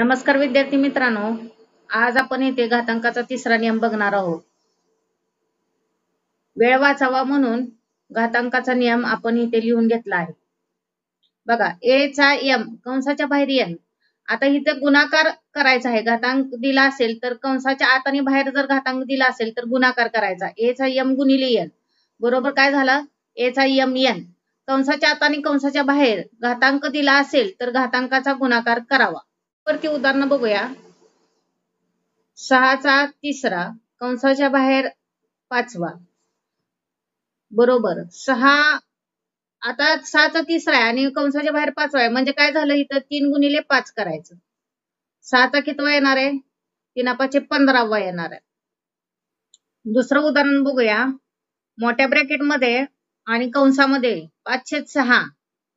नमस्कार विद्यार्थी मित्रांनो आज आपण येथे घातांकाचा तिसरा नियम बघणार आहोत वेळ वाचावा म्हणून घातांकाचा नियम आपण इथे लिहून घेतला आहे बघा ए चा एम कंसाच्या बाहेर एन आता इथे गुणाकार करायचा आहे घातांक दिला असेल तर कंसाच्या आत आणि बाहेर जर घातांक दिला असेल तर गुणाकार करायचा ए चा एम गुणिले एन बरोबर काय झाला ए चा एम एन कंसाच्या आत आणि कंसाच्या बाहेर घातांक दिला असेल तर घातांकाचा गुणाकार करावा वरती उदाहरण बघूया सहाचा तिसरा कंसाच्या बाहेर पाचवा बरोबर सहा आता सहाचा तिसरा आहे आणि कंसाच्या बाहेर पाचवा आहे म्हणजे काय झालं इथं तीन गुणिले पाच करायचं सहाचा कितवा येणार आहे तीन पाचशे पंधरावा येणार आहे दुसरं उदाहरण बघूया मोठ्या ब्रॅकेटमध्ये आणि कंसामध्ये पाचशे सहा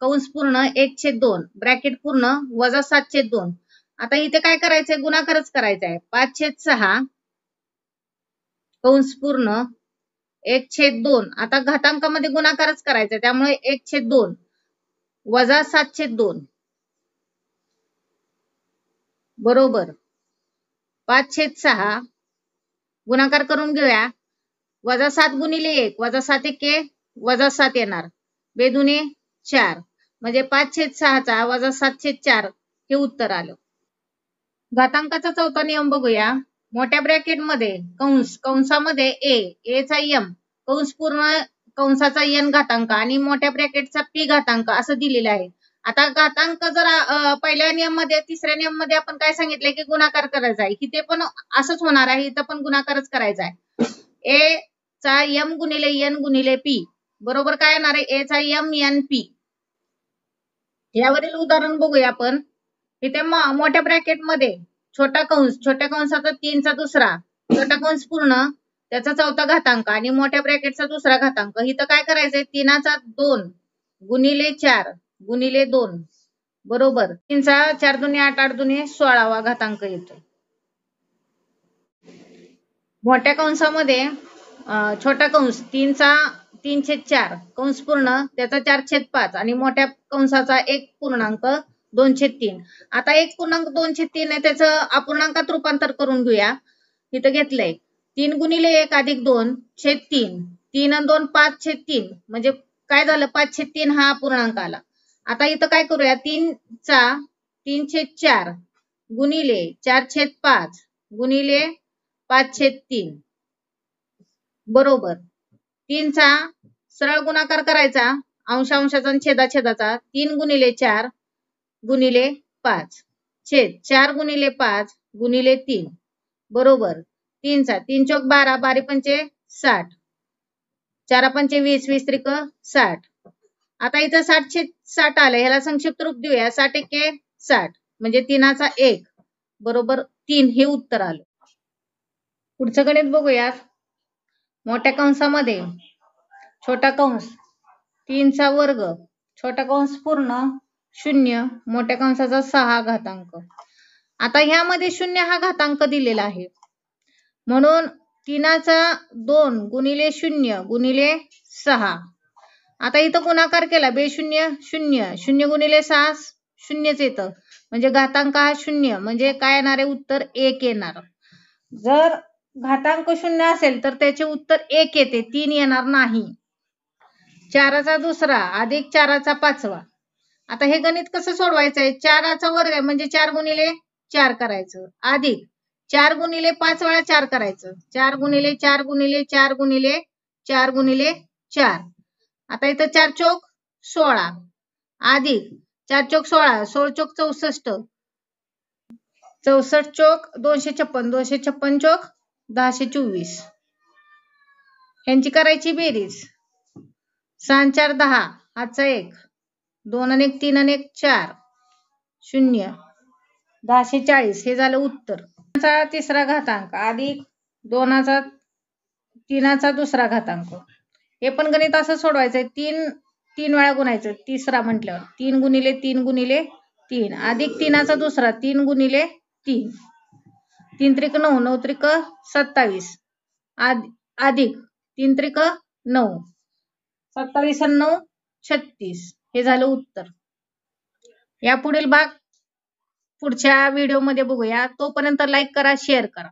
कंस पूर्ण एकशे दोन ब्रॅकेट पूर्ण वजा सातशे दोन आता इथे काय करायचंय गुणाकारच करायचा आहे पाच छेद सहा कंस पूर्ण एक छेद दोन आता घातांकामध्ये गुणाकारच करायचा त्यामुळे एक छेद दोन वजा सात छेद दोन बरोबर पाच छेद सहा गुणाकार करून घेऊया वजा सात गुणिले एक वजा सात एक वजा सात येणार बेदुने चार म्हणजे पाच छेद सहाचा वजा सात छेद चार हे उत्तर आलं घातांकाचा चौथा नियम बघूया मोठ्या ब्रॅकेटमध्ये कंस कंसामध्ये ए एचा एम कंस पूर्ण कंसाचा एन घातांक आणि मोठ्या ब्रॅकेटचा पी घातांक असं दिलेलं आहे आता घातांक जर पहिल्या नियम मध्ये तिसऱ्या नियम मध्ये आपण काय सांगितलंय की गुणाकार करायचा आहे ते पण असंच होणार आहे इथं पण गुणाकारच करायचा आहे ए चा एम गुणिले एन गुणिले पी बरोबर काय येणार आहे ए चा एम एन पी यावरील उदाहरण बघूया आपण इथे मोठ्या ब्रॅकेटमध्ये छोटा कंस छोट्या कंसाचा तीनचा दुसरा छोटा कंस पूर्ण त्याचा चौथा घातांक आणि मोठ्या ब्रॅकेटचा दुसरा घातांक इथं काय करायचंय तीनाचा दोन गुणिले चार गुणिले दोन बरोबर तीनचा चार दुने आठ आठ दुने सोळावा घातांक येतो मोठ्या कंसामध्ये छोटा कंस तीनचा तीन छेद चार कंस पूर्ण त्याचा चार छेद पाच आणि मोठ्या कंसाचा एक पूर्णांक दोनशे तीन आता एक पूर्णांक दोनशे तीन आहे त्याचं अपूर्णांकात रूपांतर करून घेऊया इथं घेतलंय तीन गुणिले एक अधिक दोन छेद तीन तीन आणि दोन पाच छेद तीन म्हणजे काय झालं पाच पाचशे तीन हा अपूर्णांक आला आता इथं काय करूया तीनचा तीन छेद चार गुणिले चार छेद पाच गुणिले पाच छेद तीन बरोबर तीनचा सरळ गुणाकार करायचा अंश अंशाचा छेदा छेदाचा तीन गुणिले चार गुणिले पाच छेद चार गुणिले पाच गुणिले तीन बरोबर तीन सात तीन चौक बारा बारी पंचे साठ चारा पंचे वीस वीस त्रिक साठ आता इथं साठ छेद साठ आलं ह्याला संक्षिप्त रूप देऊया साठ एके साठ म्हणजे तीनाचा एक बरोबर तीन हे उत्तर आलं पुढचं गणित बघूया मोठ्या कंसामध्ये छोटा कंस तीनचा वर्ग छोटा कंस पूर्ण शून्य मोठ्या कंसाचा सहा घातांक आता ह्यामध्ये शून्य हा घातांक दिलेला आहे म्हणून तीनाचा दोन गुणिले शून्य गुणिले सहा आता इथं गुणाकार केला बेशून्य शून्य शून्य शून्य गुणिले सहा शून्यच येतं म्हणजे घातांक हा शून्य म्हणजे काय येणार आहे उत्तर एक येणार जर घातांक शून्य असेल तर त्याचे उत्तर एक येते तीन येणार नाही चाराचा दुसरा अधिक चाराचा पाचवा आता हे गणित कसं सोडवायचं आहे चाराचा वर्ग आहे म्हणजे चार गुणिले चार करायचं अधिक चार गुणिले पाच वेळा चार करायचं चार गुणिले चार गुणिले चार गुणिले चार गुणिले चार आता इथं चार चौक सोळा अधिक चार चौक सोळा सोळ चौक चौसष्ट चौसष्ट चौक दोनशे छप्पन दोनशे छप्पन चौक दहाशे चोवीस यांची करायची बेरीज सहा चार दहा आजचा एक दोन अनेक तीन अनेक चार शून्य दहाशे चाळीस हे झालं उत्तर तिसरा घातांक अधिक दोनाचा तीनाचा दुसरा घातांक हे पण गणित असं सोडवायचंय तीन तीन वेळा गुणायचं तिसरा म्हटल्यावर तीन गुणिले तीन गुणिले तीन अधिक तीनाचा दुसरा तीन गुणिले तीन तीन त्रिक नऊ नऊ त्रिक सत्तावीस अधिक तीन त्रिक नऊ सत्तावीस नऊ छत्तीस हे झालं उत्तर या पुढील भाग पुढच्या व्हिडिओमध्ये बघूया तोपर्यंत लाईक करा शेअर करा